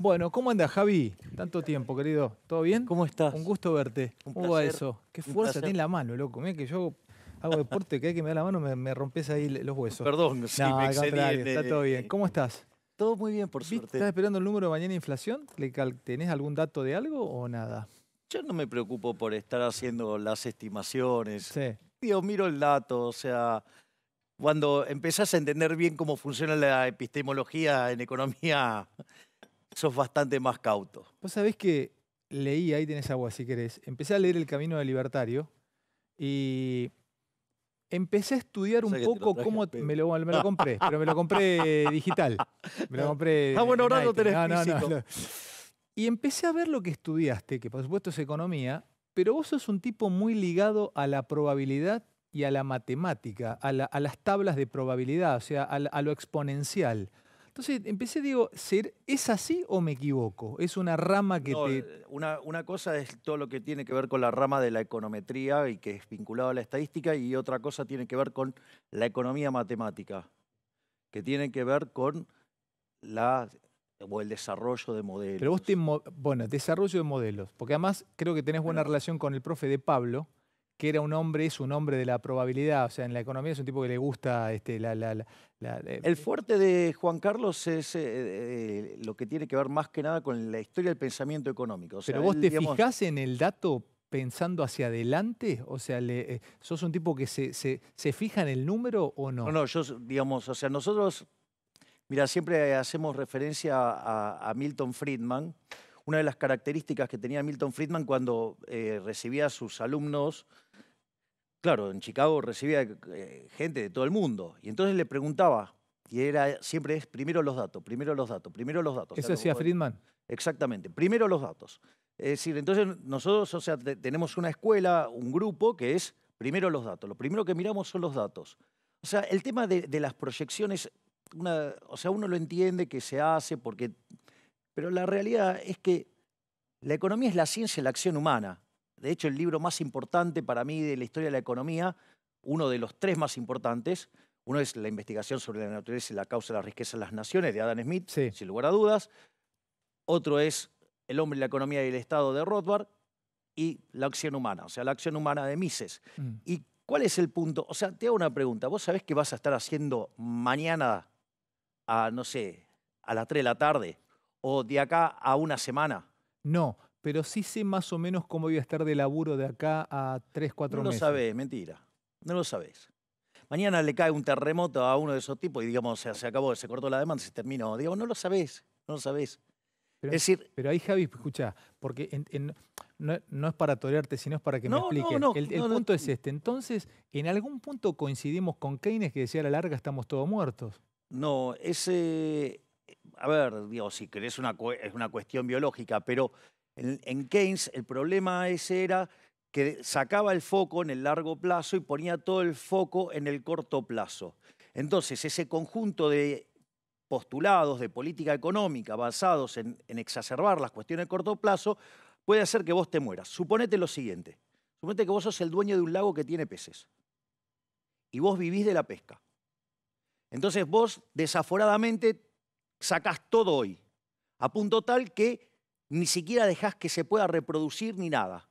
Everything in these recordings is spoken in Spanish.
Bueno, ¿cómo anda Javi? Tanto tiempo, querido. ¿Todo bien? ¿Cómo estás? Un gusto verte. Un ¿Cómo va eso? Qué fuerza tiene la mano, loco. Mira que yo hago deporte, que hay que me da la mano, me, me rompes ahí los huesos. Perdón, sí, me excedí. Está todo bien. ¿Cómo estás? Todo muy bien, por suerte. ¿Estás esperando el número de mañana de inflación? ¿Tenés algún dato de algo o nada? Yo no me preocupo por estar haciendo las estimaciones. Sí. Yo miro el dato, o sea, cuando empezás a entender bien cómo funciona la epistemología en economía, sos bastante más cauto. Vos sabés que leí, ahí tenés agua si querés, empecé a leer El Camino del Libertario y empecé a estudiar un poco cómo me lo, compré, pero me lo compré digital. Me lo compré. Ah, bueno, ahora no tenés no, Y empecé a ver lo que estudiaste, que por supuesto es economía, pero vos sos un tipo muy ligado a la probabilidad y a la matemática, a, las tablas de probabilidad, o sea, a lo exponencial. Entonces empecé, digo, ¿es así o me equivoco? Es una rama que te... Eh, una, una, cosa es todo lo que tiene que ver con la rama de la econometría y que es vinculado a la estadística y otra cosa tiene que ver con la economía matemática, que tiene que ver con la o el desarrollo de modelos. Pero vos te... Bueno, desarrollo de modelos, porque además creo que tenés buena relación con el profe de Pablo, que era un hombre, es un hombre de la probabilidad. O sea, en la economía es un tipo que le gusta este, la, eh, El fuerte de Juan Carlos es eh, eh, lo que tiene que ver más que nada con la historia del pensamiento económico. Pero vos te fijas en el dato pensando hacia adelante? O sea, ¿sos un tipo que se, fija en el número o no? No, no, yo, digamos, o sea, nosotros, mira, siempre hacemos referencia a, a Milton Friedman. Una de las características que tenía Milton Friedman cuando recibía a sus alumnos claro, en Chicago recibía eh, gente de todo el mundo. Y entonces le preguntaba, y era siempre es primero los datos, primero los datos, primero los datos. Eso decía Friedman. Exactamente, primero los datos. Es decir, entonces nosotros, o sea, tenemos una escuela, un grupo que es primero los datos. Lo primero que miramos son los datos. O sea, el tema de, las proyecciones, o sea, uno lo entiende que se hace porque... Pero la realidad es que la economía es la ciencia de la acción humana de hecho el libro más importante para mí de la historia de la economía, uno de los tres más importantes, uno es la investigación sobre la naturaleza y la causa de la riqueza de las naciones de Adam Smith, sin lugar a dudas, otro es El hombre, la economía y el Estado de Rothbard, y la acción humana, o sea, la acción humana de Mises. Mm. ¿Y cuál es el punto? O sea, te hago una pregunta. ¿Vos sabés qué vas a estar haciendo mañana a, no sé, a las 3 de la tarde o de acá a una semana? No, pero sí sé más o menos cómo iba a estar de laburo de acá a 3, 4 no meses. No lo sabés, mentira. No lo sabés. Mañana le cae un terremoto a uno de esos tipos y digamos, se, se acabó, se cortó la demanda, se terminó. Digo, no lo sabés, no lo sabés. Pero, es decir, pero ahí Javi, escucha, porque no, es para torearte, sino es para que me expliques. No, el, el punto es este. Entonces, en algún punto coincidimos con Keynes que decía a la larga estamos todos muertos. No, ese, a ver, digo, si crees una, es una cuestión biológica, pero en, Keynes el problema ese era que sacaba el foco en el largo plazo y ponía todo el foco en el corto plazo. Entonces, ese conjunto de postulados de política económica basados en, en, exacerbar las cuestiones de corto plazo puede hacer que vos te mueras. Suponete lo siguiente. Suponete que vos sos el dueño de un lago que tiene peces y vos vivís de la pesca. Entonces vos desaforadamente sacás todo hoy, a punto tal que ni siquiera dejas que se pueda reproducir ni nada.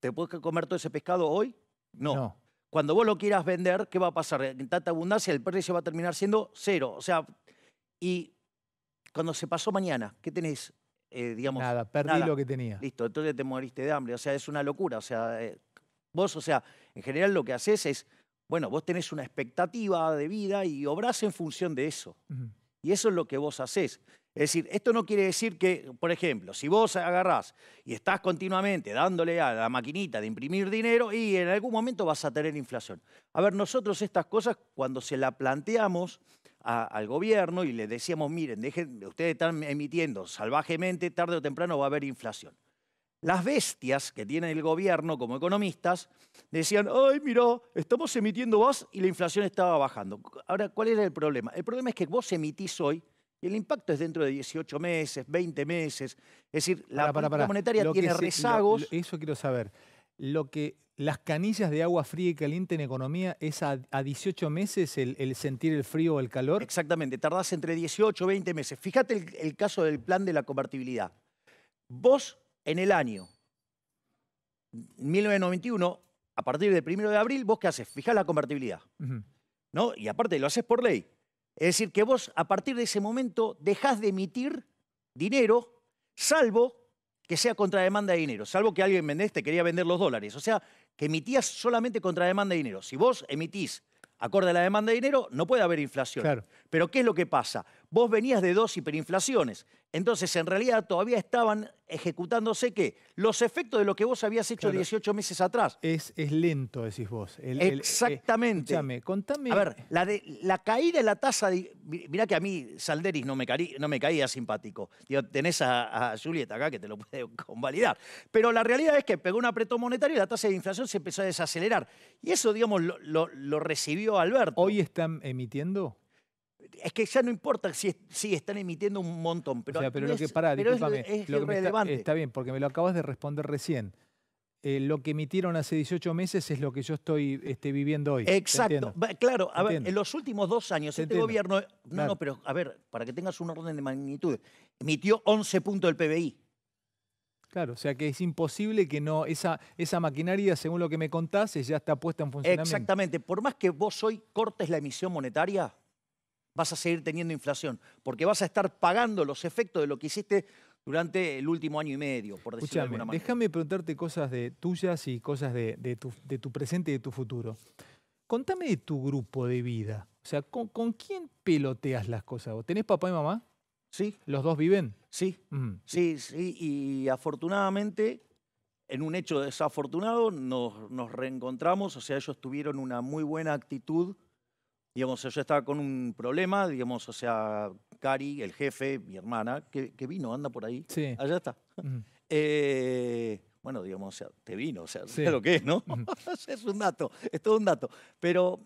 ¿Te puedes comer todo ese pescado hoy? No. Cuando vos lo quieras vender, ¿qué va a pasar? En tanta abundancia el precio va a terminar siendo cero. O sea, y cuando se pasó mañana, ¿qué tenés? Eh, nada, perdí lo que tenía. Listo, entonces te moriste de hambre. O sea, es una locura. O sea, eh, vos, o sea, en general lo que haces es, bueno, vos tenés una expectativa de vida y obrás en función de eso. Y eso es lo que vos haces. Es decir, esto no quiere decir que, por ejemplo, si vos agarrás y estás continuamente dándole a la maquinita de imprimir dinero y en algún momento vas a tener inflación. A ver, nosotros estas cosas cuando se las planteamos al gobierno y le decíamos, miren, dejen, ustedes están emitiendo salvajemente, tarde o temprano va a haber inflación. Las bestias que tiene el gobierno como economistas decían, ay, mirá, estamos emitiendo vos y la inflación estaba bajando. Ahora, ¿cuál era el problema? El problema es que vos emitís hoy y el impacto es dentro de 18 meses, 20 meses. Es decir, la monetaria tiene rezagos. eso quiero saber. Lo que las canillas de agua fría y caliente en economía es a, 18 meses el, sentir el frío o el calor. Exactamente, tardás entre 18 y 20 meses. Fíjate el, caso del plan de la convertibilidad. Vos en el año 1991, a partir del primero de abril, vos qué haces? Fijás la convertibilidad. ¿no? Y aparte lo haces por ley. Es decir, que vos a partir de ese momento dejás de emitir dinero, salvo que sea contra demanda de dinero, salvo que alguien vendés, te quería vender los dólares. O sea, que emitías solamente contra demanda de dinero. Si vos emitís acorde a la demanda de dinero, no puede haber inflación. Pero ¿qué es lo que pasa? vos venías de dos hiperinflaciones. Entonces, en realidad, todavía estaban ejecutándose ¿qué? los efectos de lo que vos habías hecho 18 meses atrás. Es, es lento, decís vos. Eh, Exactamente. contame. A ver, la, caída de la tasa. De, mirá que a mí Salderis no me, no me caía simpático. Digo, tenés a, a Julieta acá que te lo puede convalidar. Pero la realidad es que pegó un apretón monetario y la tasa de inflación se empezó a desacelerar. Y eso, digamos, lo, lo recibió Alberto. ¿Hoy están emitiendo? Es que ya no importa si, si están emitiendo un montón. Pero, pero lo que, pará, que Está, bien, porque me lo acabas de responder recién. Eh, lo que emitieron hace 18 meses es lo que yo estoy este, viviendo hoy. Exacto. Claro, a ver, en los últimos dos años, este gobierno. No, no, pero a ver, para que tengas un orden de magnitud, emitió 11 puntos del PBI. Claro, o sea que es imposible que no, esa, esa maquinaria, según lo que me contás, ya está puesta en funcionamiento. Exactamente, por más que vos hoy cortes la emisión monetaria, vas a seguir teniendo inflación, porque vas a estar pagando los efectos de lo que hiciste durante el último año y medio, por decirlo de alguna manera. Déjame preguntarte cosas de tuyas y cosas de, tu, presente y de tu futuro. Contame de tu grupo de vida. O sea, ¿con, quién peloteas las cosas? tenés papá y mamá? Sí. ¿Los dos viven? Sí. Sí, sí. Y afortunadamente, en un hecho desafortunado, nos, nos reencontramos. O sea, ellos tuvieron una muy buena actitud Digamos, yo estaba con un problema, digamos, o sea, Cari, el jefe, mi hermana, que, vino, anda por ahí. Sí. Allá está. Eh, bueno, digamos, o sea, te vino, o sea, lo que es, ¿no? es un dato, es todo un dato. Pero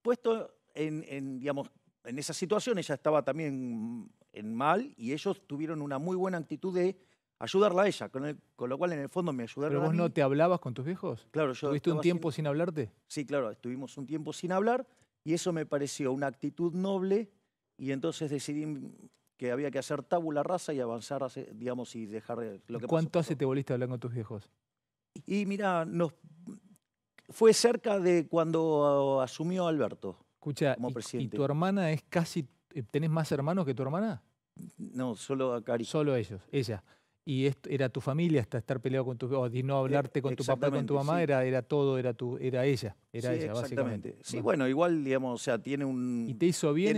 puesto en, digamos, en esa situación, ella estaba también en mal y ellos tuvieron una muy buena actitud de ayudarla a ella, con, lo cual en el fondo me ayudaron. ¿Pero vos no te hablabas con tus viejos? Claro, yo. ¿Tuviste un tiempo sin... sin hablarte? Sí, claro, estuvimos un tiempo sin hablar y eso me pareció una actitud noble y entonces decidí que había que hacer tabula rasa y avanzar, digamos, y dejar lo que ¿Cuánto hace te volviste a hablar con tus viejos? Y mira, nos, fue cerca de cuando uh, asumió Alberto Escucha, como presidente. ¿y, tu hermana es casi, eh, tenés más hermanos que tu hermana? No, solo a Cari. Solo ellos, ella y era tu familia hasta estar peleado con tu o no hablarte con tu papá con tu mamá era era todo era tu era ella era ella básicamente sí bueno igual digamos o sea tiene un y te hizo bien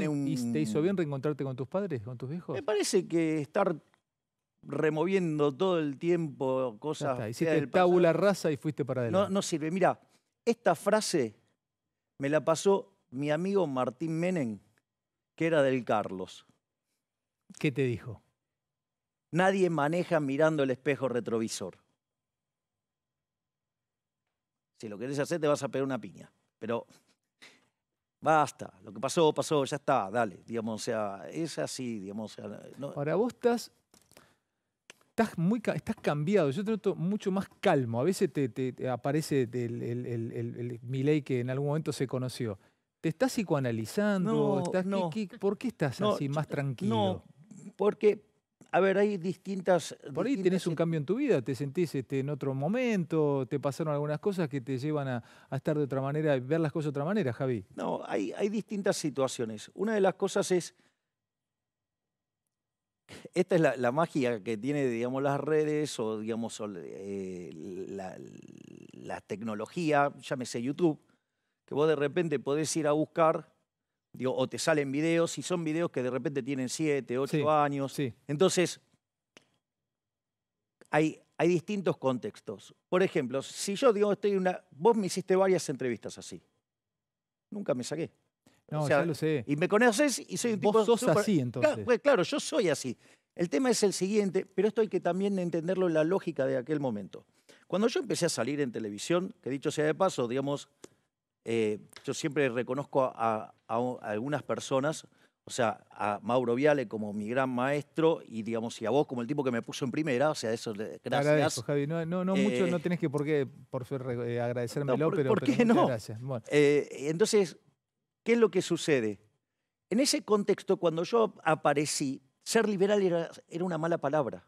te hizo bien reencontrarte con tus padres con tus hijos me parece que estar removiendo todo el tiempo cosas hiciste el tabula rasa y fuiste para adelante no no sirve mira esta frase me la pasó mi amigo Martín Menem que era del Carlos qué te dijo Nadie maneja mirando el espejo retrovisor. Si lo querés hacer, te vas a pegar una piña. Pero basta, lo que pasó, pasó, ya está, dale. Digamos, o sea, es así, digamos. Ahora vos estás, estás, muy, estás cambiado. Yo te noto mucho más calmo. A veces te, aparece el, ley que en algún momento se conoció. ¿Te estás psicoanalizando? por qué estás así, más tranquilo? No, porque a ver, hay distintas... Por ahí tenés un e cambio en tu vida, te sentís este, en otro momento, te pasaron algunas cosas que te llevan a, estar de otra manera, a ver las cosas de otra manera, Javi. No, hay, distintas situaciones. Una de las cosas es... Esta es la, magia que tiene, digamos, las redes o, digamos, eh, la, la, tecnología, llámese YouTube, que vos de repente podés ir a buscar o te salen videos, y son videos que de repente tienen 7, 8 años. Entonces, hay, hay distintos contextos. Por ejemplo, si yo digo, estoy una. Vos me hiciste varias entrevistas así. Nunca me saqué. No, ya lo sé. Y me conoces y soy un tipo. Vos sos así entonces. Pues, claro, yo soy así. El tema es el siguiente, pero esto hay que también entenderlo en la lógica de aquel momento. Cuando yo empecé a salir en televisión, que dicho sea de paso, digamos, eh, yo siempre reconozco a, algunas personas, o sea, a Mauro Viale como mi gran maestro y, digamos, y a vos como el tipo que me puso en primera, o sea, eso, gracias. Agradezco, Javi. No, no, mucho, eh, no tenés que por qué, por eh, agradecérmelo, no, pero, gracias. entonces, ¿qué es lo que sucede? En ese contexto, cuando yo aparecí, ser liberal era, era una mala palabra.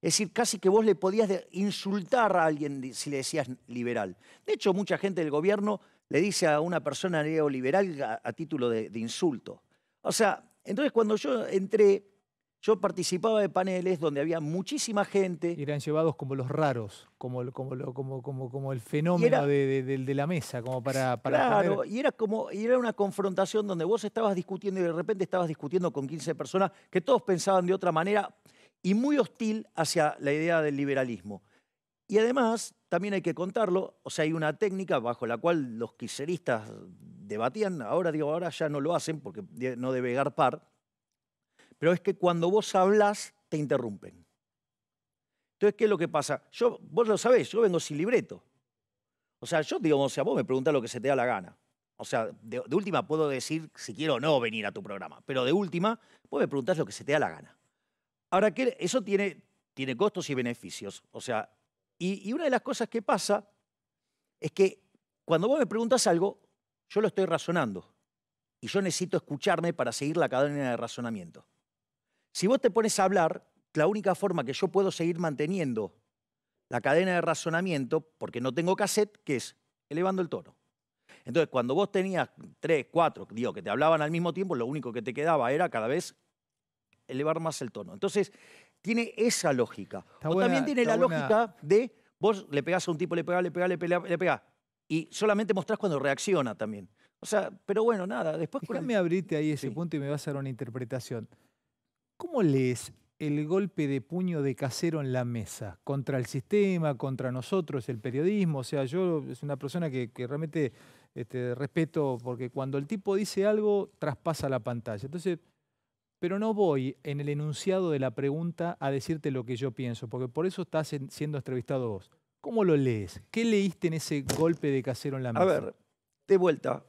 Es decir, casi que vos le podías insultar a alguien si le decías liberal. De hecho, mucha gente del gobierno le dice a una persona neoliberal a, título de, insulto. O sea, entonces cuando yo entré, yo participaba de paneles donde había muchísima gente. Y eran llevados como los raros, como, el, como, como, el fenómeno de, la mesa, como para... para claro, y era como y era una confrontación donde vos estabas discutiendo y de repente estabas discutiendo con 15 personas que todos pensaban de otra manera y muy hostil hacia la idea del liberalismo. Y además, también hay que contarlo, o sea, hay una técnica bajo la cual los quiseristas debatían, ahora digo, ahora ya no lo hacen porque no debe garpar, pero es que cuando vos hablas te interrumpen. Entonces, ¿qué es lo que pasa? Yo, vos lo sabés, yo vengo sin libreto. O sea, yo digo, o sea, vos me preguntás lo que se te da la gana. O sea, de, última puedo decir si quiero o no venir a tu programa, pero de última, vos me preguntás lo que se te da la gana. Ahora, que eso tiene, tiene costos y beneficios. O sea, y, una de las cosas que pasa es que cuando vos me preguntas algo, yo lo estoy razonando. Y yo necesito escucharme para seguir la cadena de razonamiento. Si vos te pones a hablar, la única forma que yo puedo seguir manteniendo la cadena de razonamiento, porque no tengo cassette, que es elevando el tono. Entonces, cuando vos tenías tres, cuatro, digo, que te hablaban al mismo tiempo, lo único que te quedaba era cada vez elevar más el tono. Entonces, tiene esa lógica. o también tiene la lógica de vos le pegás a un tipo, le pegás, le pegás, le pegás, le pegás. Y solamente mostrás cuando reacciona también. O sea, pero bueno, nada, después... Déjame el... abrirte ahí ese punto y me vas a dar una interpretación. ¿Cómo lees el golpe de puño de casero en la mesa? Contra el sistema, contra nosotros, el periodismo. O sea, yo es una persona que, realmente este, respeto porque cuando el tipo dice algo, traspasa la pantalla. Entonces, pero no voy en el enunciado de la pregunta a decirte lo que yo pienso, porque por eso estás siendo entrevistado vos. ¿Cómo lo lees? ¿Qué leíste en ese golpe de casero en la mesa? A ver, de vuelta,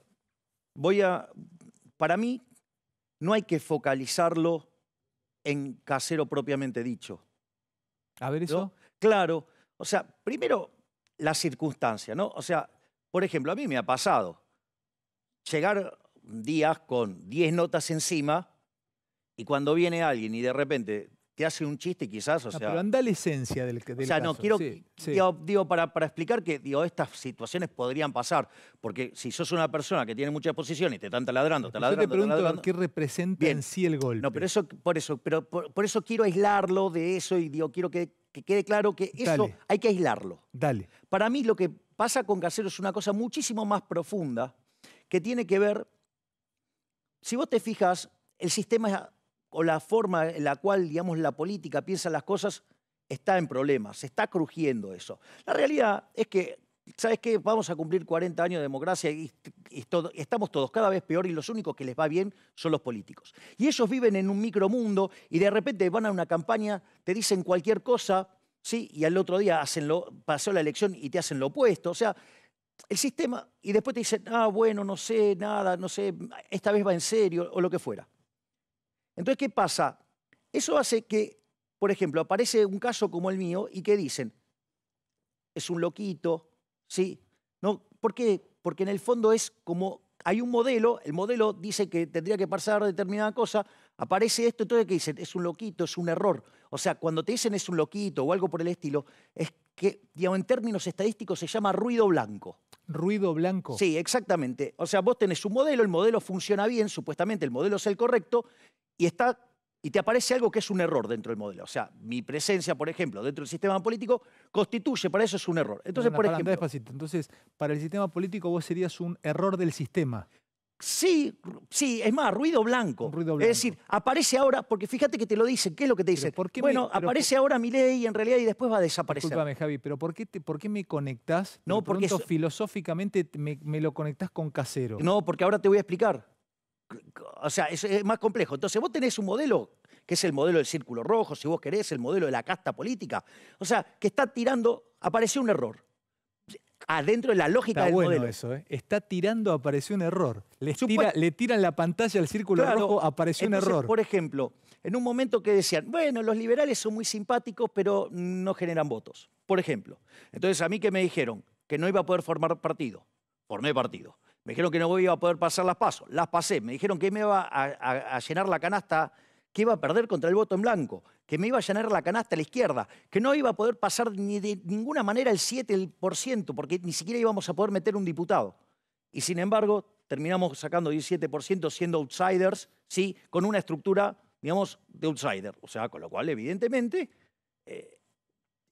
voy a... Para mí, no hay que focalizarlo en casero propiamente dicho. A ver eso. Claro, o sea, primero la circunstancia, ¿no? O sea, por ejemplo, a mí me ha pasado llegar días con 10 notas encima y cuando viene alguien y de repente te hace un chiste quizás, o sea... Pero anda la esencia del, del O sea, no, quiero... digo, para, para, explicar que digo, estas situaciones podrían pasar, porque si sos una persona que tiene muchas posiciones y te están taladrando, taladrando, pues Yo te pregunto qué representa en sí el golpe. No, pero eso, por eso, pero por, eso quiero aislarlo de eso y digo, quiero que, quede claro que eso hay que aislarlo. Dale. Para mí lo que pasa con Casero es una cosa muchísimo más profunda que tiene que ver, si vos te fijas, el sistema es o la forma en la cual, digamos, la política piensa las cosas está en problemas, se está crujiendo eso. La realidad es que, ¿sabes qué? Vamos a cumplir 40 años de democracia y, estamos todos cada vez peor y los únicos que les va bien son los políticos. Y ellos viven en un micromundo y de repente van a una campaña, te dicen cualquier cosa, ¿sí? Y al otro día hacen lo, pasó la elección y te hacen lo opuesto. O sea, el sistema, y después te dicen, ah, bueno, no sé, nada, no sé, esta vez va en serio, o lo que fuera. Entonces, ¿qué pasa? Eso hace que, por ejemplo, aparece un caso como el mío y que dicen, es un loquito, ¿sí? ¿No? ¿Por qué? Porque en el fondo es como, hay un modelo, el modelo dice que tendría que pasar determinada cosa, aparece esto, entonces que dicen? Es un loquito, es un error. O sea, cuando te dicen es un loquito o algo por el estilo, es que, digamos, en términos estadísticos se llama ruido blanco. Ruido blanco. Sí, exactamente. O sea, vos tenés un modelo, el modelo funciona bien, supuestamente el modelo es el correcto, y, está, y te aparece algo que es un error dentro del modelo. O sea, mi presencia, por ejemplo, dentro del sistema político constituye, para eso es un error. Entonces, por ejemplo... Despacito. Entonces, para el sistema político vos serías un error del sistema. Sí, sí, es más, ruido blanco. Es decir, aparece ahora, porque fíjate que te lo dicen, ¿qué es lo que te dicen? bueno, aparece ahora mi ley en realidad y después va a desaparecer. Disculpame, Javi, pero ¿por qué, te, por qué me conectás? No, porque eso... filosóficamente me, lo conectas con casero. No, porque ahora te voy a explicar o sea, es, más complejo. Entonces vos tenés un modelo, que es el modelo del círculo rojo, si vos querés, el modelo de la casta política. O sea, que está tirando, apareció un error. Adentro de la lógica está bueno eso, ¿eh? Está tirando, apareció un error. Le, tiran la pantalla al círculo rojo, apareció un error. Por ejemplo, en un momento que decían, bueno, los liberales son muy simpáticos, pero no generan votos. Por ejemplo. Entonces a mí que me dijeron que no iba a poder formar partido. Formé partido. Me dijeron que no iba a poder pasar las pasos. Las pasé. Me dijeron que me iba a, llenar la canasta, que iba a perder contra el voto en blanco, que me iba a llenar la canasta a la izquierda, que no iba a poder pasar ni de ninguna manera el 7%, porque ni siquiera íbamos a poder meter un diputado. Y sin embargo, terminamos sacando 17% siendo outsiders, sí, con una estructura, digamos, de outsider. O sea, con lo cual, evidentemente, eh,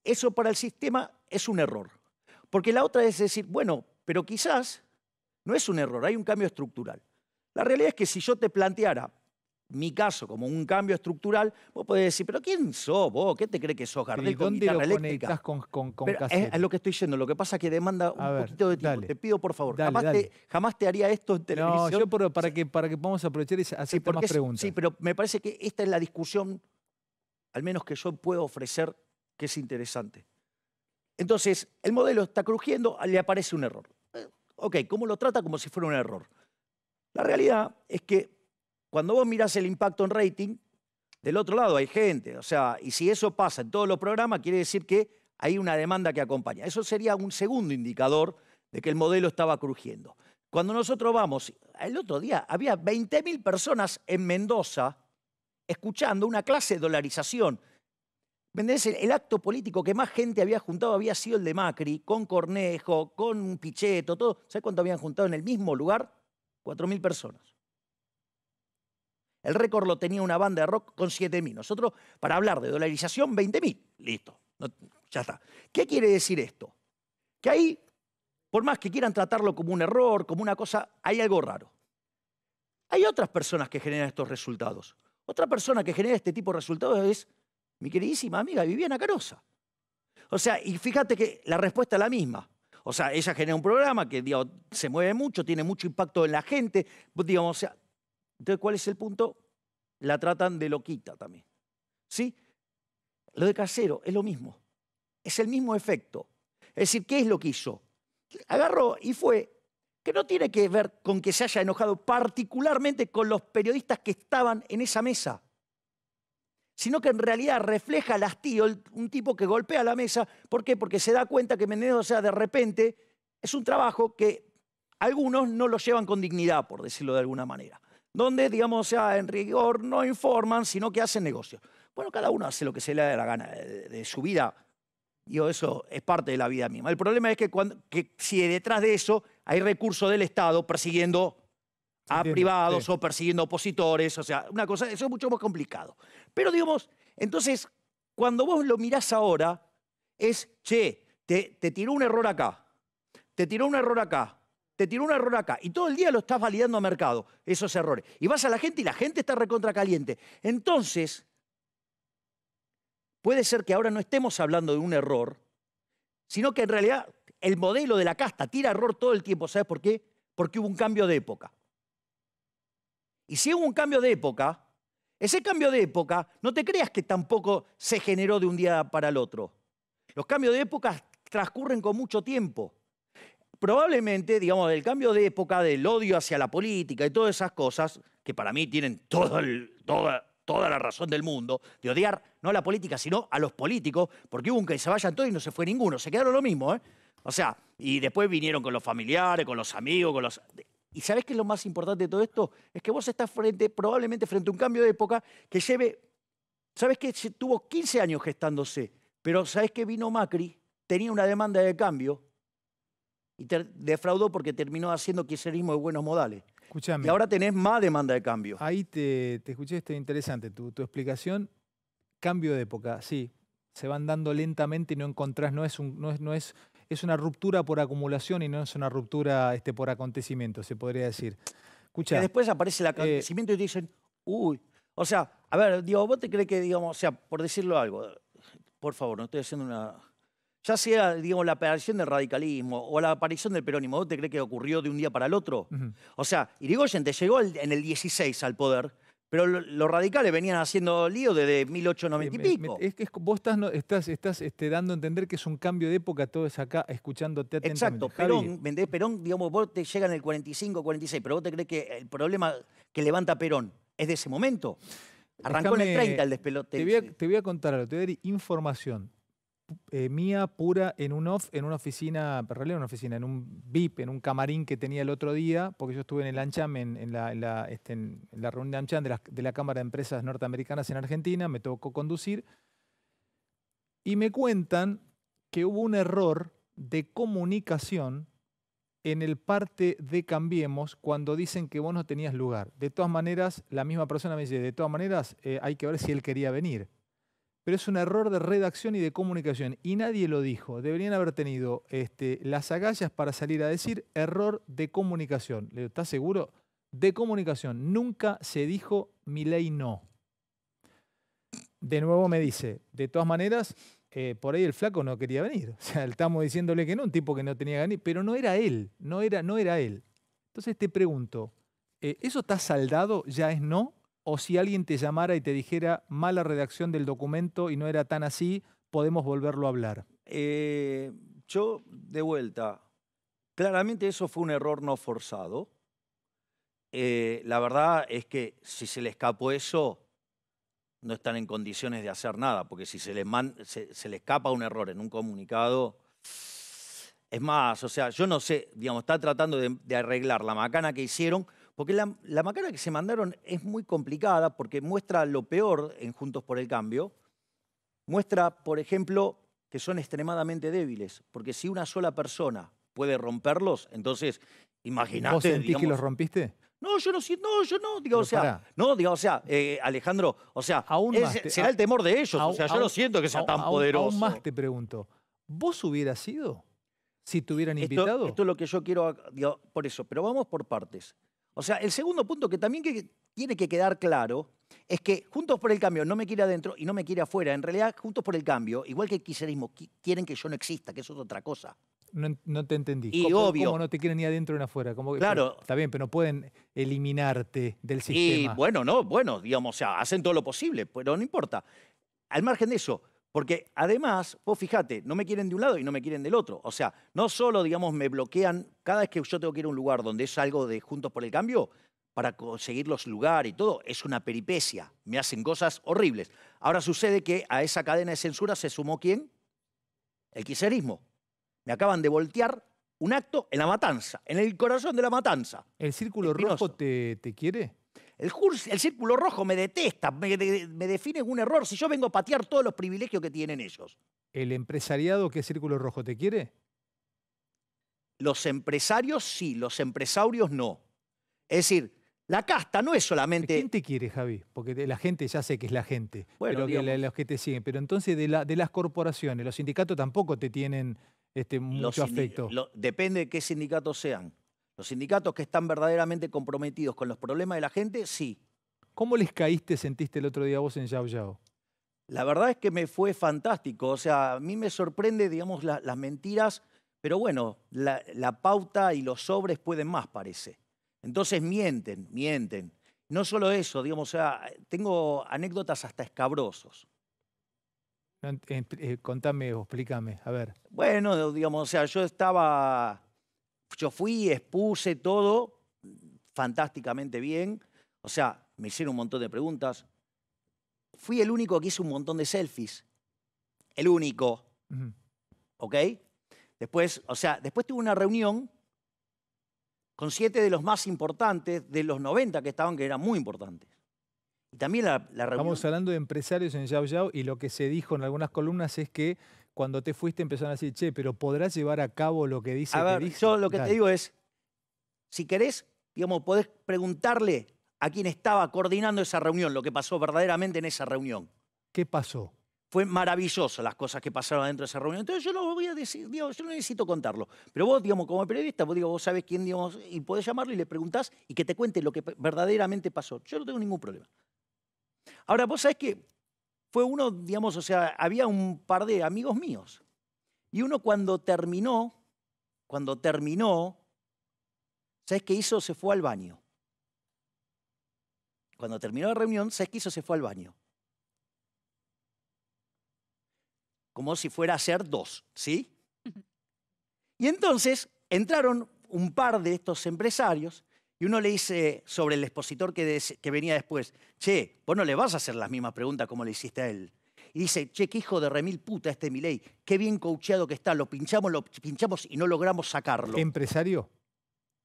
eso para el sistema es un error. Porque la otra es decir, bueno, pero quizás no es un error, hay un cambio estructural. La realidad es que si yo te planteara mi caso como un cambio estructural, vos podés decir, pero ¿quién sos vos? ¿Qué te crees que sos, Gardel, con guitarra eléctrica? es, lo que estoy yendo, lo que pasa es que demanda un poquito de tiempo. te pido, por favor, jamás, Te, haría esto en televisión. No, yo para, que, podamos aprovechar y hacer más preguntas. Sí, pero me parece que esta es la discusión, al menos que yo puedo ofrecer, que es interesante. Entonces, el modelo está crujiendo, le aparece un error. Ok, ¿cómo lo trata como si fuera un error? La realidad es que cuando vos mirás el impacto en rating, del otro lado hay gente, o sea, y si eso pasa en todos los programas, quiere decir que hay una demanda que acompaña. Eso sería un segundo indicador de que el modelo estaba crujiendo. Cuando nosotros vamos, el otro día había 20.000 personas en Mendoza escuchando una clase de dolarización el, acto político que más gente había juntado había sido el de Macri, con Cornejo, con Pichetto, todo. ¿Sabes cuánto habían juntado en el mismo lugar? 4.000 personas. El récord lo tenía una banda de rock con 7.000. Nosotros, para hablar de dolarización, 20.000. Listo, ya está. ¿Qué quiere decir esto? Que ahí, por más que quieran tratarlo como un error, como una cosa, hay algo raro. Hay otras personas que generan estos resultados. Otra persona que genera este tipo de resultados es mi queridísima amiga Viviana Carosa. O sea, y fíjate que la respuesta es la misma. O sea, ella genera un programa que se mueve mucho, tiene mucho impacto en la gente. Digamos, entonces, ¿cuál es el punto? La tratan de loquita también. ¿Sí? Lo de casero es lo mismo. Es el mismo efecto. Es decir, ¿qué es lo que hizo? Agarró y fue, que no tiene que ver con que se haya enojado particularmente con los periodistas que estaban en esa mesa sino que en realidad refleja el hastío, un tipo que golpea la mesa. ¿Por qué? Porque se da cuenta que Menéndez, o sea, de repente, es un trabajo que algunos no lo llevan con dignidad, por decirlo de alguna manera. Donde, digamos, sea, en rigor no informan, sino que hacen negocios. Bueno, cada uno hace lo que se le da la gana de, su vida. Y eso es parte de la vida misma. El problema es que, cuando, si detrás de eso hay recursos del Estado persiguiendo a privados o persiguiendo opositores, o sea, una cosa, eso es mucho más complicado. Pero digamos, entonces, cuando vos lo mirás ahora, es, che, te, tiró un error acá, te tiró un error acá, te tiró un error acá, y todo el día lo estás validando a mercado, esos errores. Y vas a la gente y la gente está recontra caliente. Entonces, puede ser que ahora no estemos hablando de un error, sino que en realidad el modelo de la casta tira error todo el tiempo. ¿Sabes por qué? Porque hubo un cambio de época. Y si hubo un cambio de época, ese cambio de época, no te creas que tampoco se generó de un día para el otro. Los cambios de época transcurren con mucho tiempo. Probablemente, digamos, el cambio de época del odio hacia la política y todas esas cosas, que para mí tienen toda, toda la razón del mundo, de odiar no a la política, sino a los políticos, porque hubo un que se vayan todos y no se fue ninguno, se quedaron lo mismo, ¿eh? O sea, y después vinieron con los familiares, con los amigos, con los... Y sabes que lo más importante de todo esto es que vos estás frente, probablemente frente a un cambio de época que lleve, sabes que tuvo 15 años gestándose, pero sabes que vino Macri, tenía una demanda de cambio y te defraudó porque terminó haciendo kirchnerismo de buenos modales. Escuchame, y ahora tenés más demanda de cambio. Ahí te, te escuché, está interesante tu, explicación. Cambio de época, sí, se van dando lentamente y no encontrás, no es, no es es una ruptura por acumulación y no es una ruptura este, por acontecimiento, se podría decir. Escucha, después aparece el eh, acontecimiento y dicen, uy, o sea, a ver, digo, vos te crees que, digamos, o sea, por decirlo algo, por favor, no estoy haciendo una... Ya sea, digamos, la aparición del radicalismo o la aparición del perónimo, ¿vos te crees que ocurrió de un día para el otro? O sea, Irigoyen te llegó en el 16 al poder, pero los radicales venían haciendo lío desde 1890 eh, y pico. Es que vos estás, estás, estás este, dando a entender que es un cambio de época, todo es acá, escuchándote atentamente. Exacto, Perón, Perón, digamos, vos te en el 45, 46, pero vos te crees que el problema que levanta Perón es de ese momento. Arrancó en el 30 el despelote. Te voy a, te voy a contar algo, te voy a dar información. Eh, mía pura en un off, en una oficina, en una oficina, en un VIP, en un camarín que tenía el otro día, porque yo estuve en el ANCHAM, en, este, la, reunión de ANCHAM de la, Cámara de Empresas Norteamericanas en Argentina, me tocó conducir, y me cuentan que hubo un error de comunicación en el parte de Cambiemos cuando dicen que vos no tenías lugar. De todas maneras, la misma persona me dice, de todas maneras, eh, hay que ver si él quería venir pero es un error de redacción y de comunicación. Y nadie lo dijo. Deberían haber tenido este, las agallas para salir a decir error de comunicación. ¿Estás seguro? De comunicación. Nunca se dijo mi ley no. De nuevo me dice, de todas maneras, eh, por ahí el flaco no quería venir. O sea, estamos diciéndole que no, un tipo que no tenía ganas, pero no era él, no era, no era él. Entonces te pregunto, eh, ¿eso está saldado? ¿Ya es no? o si alguien te llamara y te dijera mala redacción del documento y no era tan así, podemos volverlo a hablar? Eh, yo, de vuelta, claramente eso fue un error no forzado. Eh, la verdad es que si se le escapó eso, no están en condiciones de hacer nada, porque si se le, escapa un error en un comunicado, es más, o sea, yo no sé, digamos, está tratando de, arreglar la macana que hicieron porque la, macara que se mandaron es muy complicada porque muestra lo peor en Juntos por el Cambio. Muestra, por ejemplo, que son extremadamente débiles, porque si una sola persona puede romperlos, entonces imagínate. ¿Vos sentís que los rompiste? No, yo no, siento, no, yo no, digo, o sea, no, digo, o sea, eh, Alejandro, o sea, aún es, será el temor de ellos, o sea, yo no siento que sea tan poderoso. Aún más te pregunto, ¿vos hubieras sido si te hubieran invitado? Esto, es lo que yo quiero, por eso, pero vamos por partes. O sea, el segundo punto que también que tiene que quedar claro es que Juntos por el Cambio no me quiere adentro y no me quiere afuera. En realidad, Juntos por el Cambio, igual que el quieren que yo no exista, que eso es otra cosa. No, te entendí. Y obvio. no te quieren ni adentro ni afuera. claro. está bien, pero no pueden eliminarte del sistema. Y bueno, no, bueno, digamos, o sea, hacen todo lo posible, pero no importa. Al margen de eso, porque además, vos fíjate, no me quieren de un lado y no me quieren del otro. O sea, no solo, digamos, me bloquean cada vez que yo tengo que ir a un lugar donde es algo de Juntos por el Cambio, para conseguir los lugares y todo, es una peripecia. Me hacen cosas horribles. Ahora sucede que a esa cadena de censura se sumó quién? El quiserismo. Me acaban de voltear un acto en la matanza, en el corazón de la matanza. ¿El círculo rojo te, te quiere? El, círculo rojo me detesta, me, me define un error si yo vengo a patear todos los privilegios que tienen ellos. ¿El empresariado qué círculo rojo te quiere? Los empresarios sí, los empresarios no. Es decir, la casta no es solamente... ¿Quién te quiere, Javi? Porque la gente ya sé que es la gente, bueno, pero los que te siguen. Pero entonces de, las corporaciones, los sindicatos tampoco te tienen este, mucho afecto. depende de qué sindicatos sean. Los sindicatos que están verdaderamente comprometidos con los problemas de la gente, sí. ¿Cómo les caíste, sentiste el otro día vos en Yao Yao? La verdad es que me fue fantástico. O sea, a mí me sorprende, digamos, las mentiras, pero bueno, la, pauta y los sobres pueden más, parece. Entonces mienten, mienten. No solo eso, digamos, o sea, tengo anécdotas hasta escabrosos. Eh, contame explícame, a ver. Bueno, digamos, o sea, yo estaba yo fui, expuse todo fantásticamente bien. O sea, me hicieron un montón de preguntas. Fui el único que hizo un montón de selfies. El único. ¿Ok? Después, o sea, después tuve una reunión con siete de los más importantes, de los 90 que estaban, que eran muy importantes. Y también la, reunión... Estamos hablando de empresarios en Yao Yao y lo que se dijo en algunas columnas es que cuando te fuiste empezaron a decir, che, pero podrás llevar a cabo lo que dice. A ver, yo lo que te digo es, si querés, digamos, podés preguntarle a quien estaba coordinando esa reunión, lo que pasó verdaderamente en esa reunión. ¿Qué pasó? Fue maravilloso las cosas que pasaron dentro de esa reunión. Entonces yo lo voy a decir, yo no necesito contarlo. Pero vos, digamos, como periodista, vos, digo, vos sabés quién, digamos, y podés llamarlo y le preguntás y que te cuente lo que verdaderamente pasó. Yo no tengo ningún problema. Ahora, vos sabés que fue uno, digamos, o sea, había un par de amigos míos. Y uno cuando terminó, cuando terminó, ¿sabes qué hizo? Se fue al baño. Cuando terminó la reunión, ¿sabes qué hizo? Se fue al baño. Como si fuera a ser dos, ¿sí? Y entonces entraron un par de estos empresarios y uno le dice sobre el expositor que, venía después, che, vos no le vas a hacer las mismas preguntas como le hiciste a él. Y dice, che, qué hijo de remil puta este Milei, qué bien coacheado que está, lo pinchamos, lo pinchamos y no logramos sacarlo. ¿Empresario?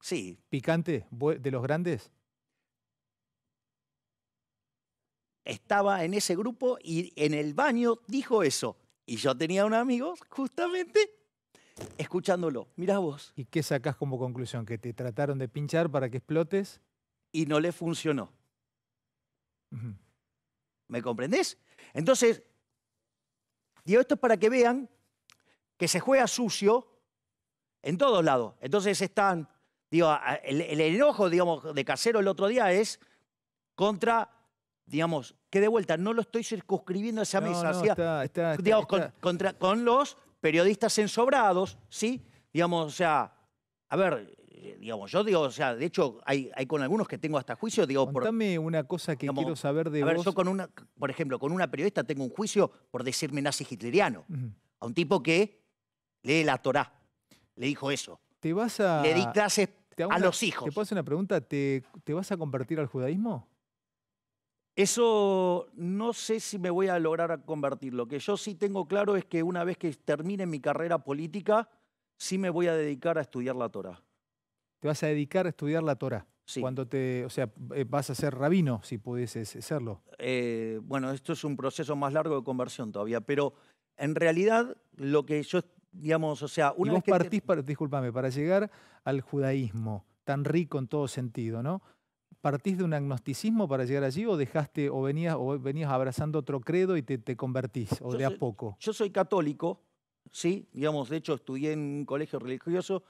Sí. ¿Picante de los grandes? Estaba en ese grupo y en el baño dijo eso. Y yo tenía un amigo justamente escuchándolo. Mirá vos. ¿Y qué sacás como conclusión? ¿Que te trataron de pinchar para que explotes? Y no le funcionó. ¿Me comprendés? Entonces, digo esto es para que vean que se juega sucio en todos lados. Entonces están, digo, el, enojo, digamos, de Casero el otro día es contra digamos, que de vuelta no lo estoy circunscribiendo a esa mesa, no, está, está, contra, con los periodistas ensobrados, ¿sí? Digamos, o sea, a ver, eh, digamos, yo digo, o sea, de hecho, hay, hay con algunos que tengo hasta juicio, digo, por. una cosa que quiero saber de a ver, yo con una, por ejemplo, con una periodista tengo un juicio por decirme nazi hitleriano, a un tipo que lee la Torá, le dijo eso. Te vas a... Le di a los hijos. Te puedo una pregunta, ¿Te, ¿te vas a convertir al judaísmo? Eso no sé si me voy a lograr convertir. Lo que yo sí tengo claro es que una vez que termine mi carrera política, sí me voy a dedicar a estudiar la Torah. ¿Te vas a dedicar a estudiar la Torah? Sí. Cuando te, o sea, eh, vas a ser rabino, si pudieses serlo. Eh, bueno, esto es un proceso más largo de conversión todavía, pero en realidad lo que yo, digamos, o sea, una y vos partís, discúlpame, para llegar al judaísmo tan rico en todo sentido, ¿no? ¿Partís de un agnosticismo para llegar allí o dejaste o venías, o venías abrazando otro credo y te, convertís o de a poco? Yo soy católico, sí, digamos, de hecho estudié en un colegio religioso.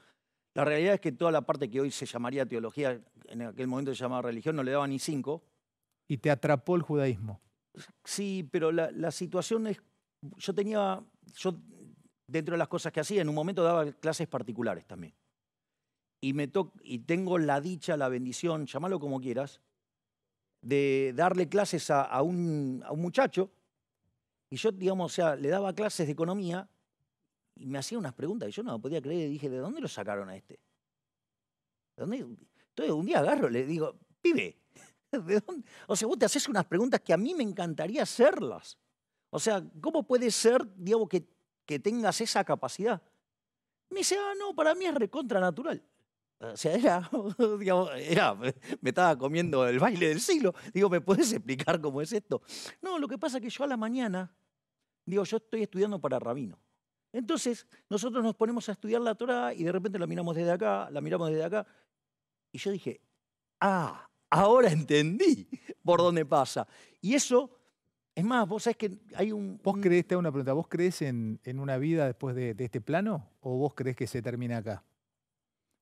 La realidad es que toda la parte que hoy se llamaría teología, en aquel momento se llamaba religión, no le daba ni cinco. ¿Y te atrapó el judaísmo? Sí, pero la, la situación es, yo tenía, yo dentro de las cosas que hacía, en un momento daba clases particulares también y, me y tengo la dicha, la bendición, llámalo como quieras, de darle clases a, un, muchacho. Y yo, digamos, o sea, le daba clases de economía y me hacía unas preguntas y yo no podía creer. Y dije, ¿de dónde lo sacaron a este? Entonces un día agarro, le digo, pibe, O sea, vos te haces unas preguntas que a mí me encantaría hacerlas. O sea, ¿cómo puede ser, digamos, que, que tengas esa capacidad? Me dice, ah, no, para mí es recontra natural. O sea, era, digamos, era, me estaba comiendo el baile del siglo. Digo, ¿me puedes explicar cómo es esto? No, lo que pasa es que yo a la mañana, digo, yo estoy estudiando para rabino. Entonces, nosotros nos ponemos a estudiar la Torah y de repente la miramos desde acá, la miramos desde acá. Y yo dije, ah, ahora entendí por dónde pasa. Y eso, es más, vos sabés que hay un... ¿Vos crees, te hago una pregunta, ¿vos crees en, una vida después de, de este plano o vos crees que se termina acá?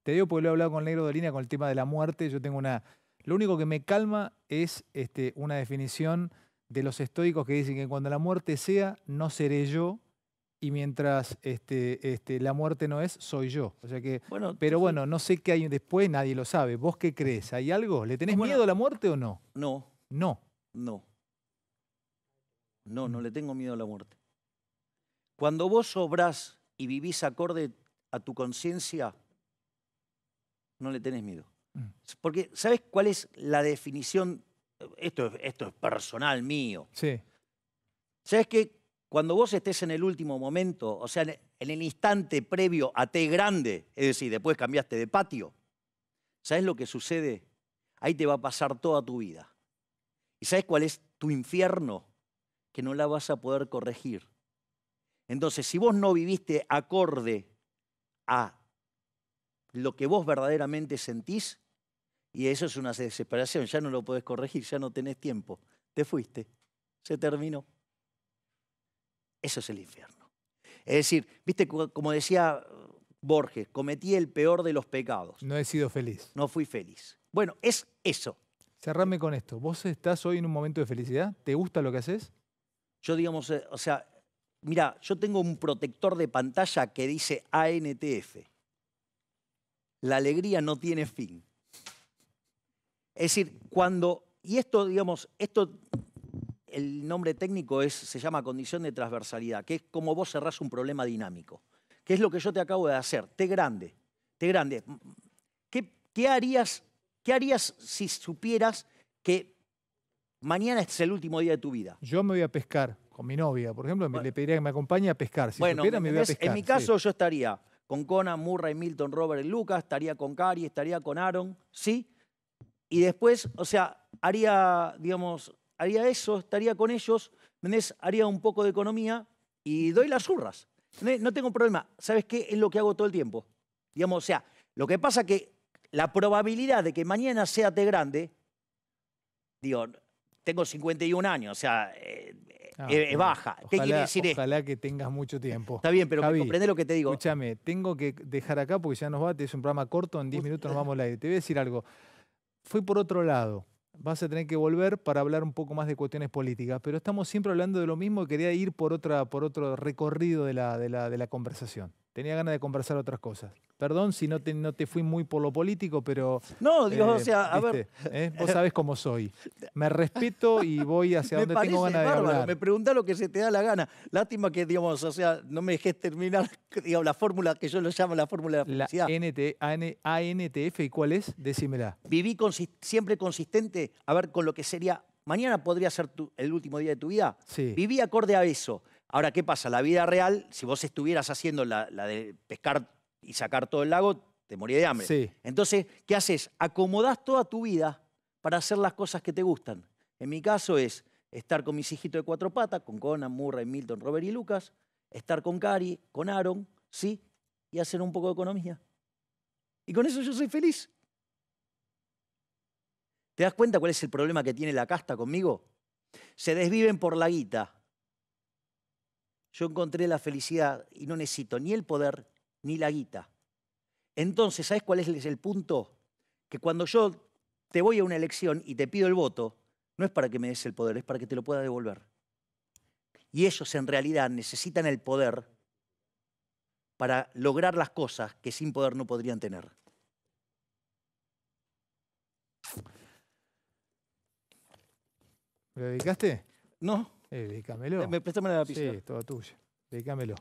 Te digo porque lo he hablado con Negro Dolina con el tema de la muerte. Yo tengo una. Lo único que me calma es este, una definición de los estoicos que dicen que cuando la muerte sea, no seré yo, y mientras este, este, la muerte no es, soy yo. O sea que, pero bueno, no sé qué hay después, nadie lo sabe. ¿Vos qué crees? ¿Hay algo? ¿Le tenés miedo a la muerte o no? No. No. No. No, no le tengo miedo a la muerte. Cuando vos obrás y vivís acorde a tu conciencia, no le tenés miedo. Mm. Porque, ¿sabes cuál es la definición? Esto es, esto es personal mío. Sí. ¿Sabes que cuando vos estés en el último momento, o sea, en el instante previo a T grande, es decir, después cambiaste de patio, ¿sabes lo que sucede? Ahí te va a pasar toda tu vida. ¿Y sabes cuál es tu infierno? Que no la vas a poder corregir. Entonces, si vos no viviste acorde a lo que vos verdaderamente sentís y eso es una desesperación, ya no lo podés corregir, ya no tenés tiempo, te fuiste, se terminó. Eso es el infierno. Es decir, viste, como decía Borges, cometí el peor de los pecados. No he sido feliz. No fui feliz. Bueno, es eso. Cerrame con esto. ¿Vos estás hoy en un momento de felicidad? ¿Te gusta lo que haces? Yo, digamos, eh, o sea, mira, yo tengo un protector de pantalla que dice ANTF la alegría no tiene fin. Es decir, cuando, y esto, digamos, esto, el nombre técnico es, se llama condición de transversalidad, que es como vos cerrás un problema dinámico, que es lo que yo te acabo de hacer, Te grande, te grande. ¿Qué, harías, qué harías si supieras que mañana es el último día de tu vida? Yo me voy a pescar con mi novia, por ejemplo, le pediría que me acompañe a pescar. bueno, En mi caso yo estaría con Conan, Murray, Milton, Robert y Lucas, estaría con Cari, estaría con Aaron, ¿sí? Y después, o sea, haría, digamos, haría eso, estaría con ellos, ¿entendés? Haría un poco de economía y doy las zurras. No tengo problema. ¿Sabes qué? Es lo que hago todo el tiempo. Digamos, o sea, lo que pasa que la probabilidad de que mañana sea te grande, digo, tengo 51 años, o sea, eh, Ah, es eh, baja. Ojalá, quiere decir que tengas mucho tiempo. Está bien, pero comprende lo que te digo. Escúchame, tengo que dejar acá porque ya nos bate, es un programa corto, en 10 minutos nos eh. vamos al aire. Te voy a decir algo. Fui por otro lado. Vas a tener que volver para hablar un poco más de cuestiones políticas, pero estamos siempre hablando de lo mismo y quería ir por, otra, por otro recorrido de la, de la, de la conversación tenía ganas de conversar otras cosas. Perdón si no te, no te fui muy por lo político, pero... No, Dios, o eh, sea, a ver... Eh, vos sabés cómo soy. Me respeto y voy hacia donde tengo ganas de hablar. Me pregunta lo que se te da la gana. Lástima que, digamos, o sea, no me dejes terminar digamos, la fórmula que yo lo llamo la fórmula de la felicidad. La NT, ANTF, ¿y cuál es? Decímela. Viví siempre consistente, a ver, con lo que sería... Mañana podría ser el último día de tu vida. Sí. Viví acorde a eso. Ahora, ¿qué pasa? La vida real, si vos estuvieras haciendo la, de pescar y sacar todo el lago, te moría de hambre. Entonces, ¿qué haces? Acomodás toda tu vida para hacer las cosas que te gustan. En mi caso es estar con mis hijitos de cuatro patas, con Conan, Murray, Milton, Robert y Lucas, estar con Cari, con Aaron, ¿sí? Y hacer un poco de economía. Y con eso yo soy feliz. ¿Te das cuenta cuál es el problema que tiene la casta conmigo? Se desviven por la guita yo encontré la felicidad y no necesito ni el poder ni la guita. Entonces, ¿sabes cuál es el punto? Que cuando yo te voy a una elección y te pido el voto, no es para que me des el poder, es para que te lo pueda devolver. Y ellos en realidad necesitan el poder para lograr las cosas que sin poder no podrían tener. ¿Lo dedicaste? No. Eh, Me préstame la lapicera. Sí, toda tuya. Dedícamelo.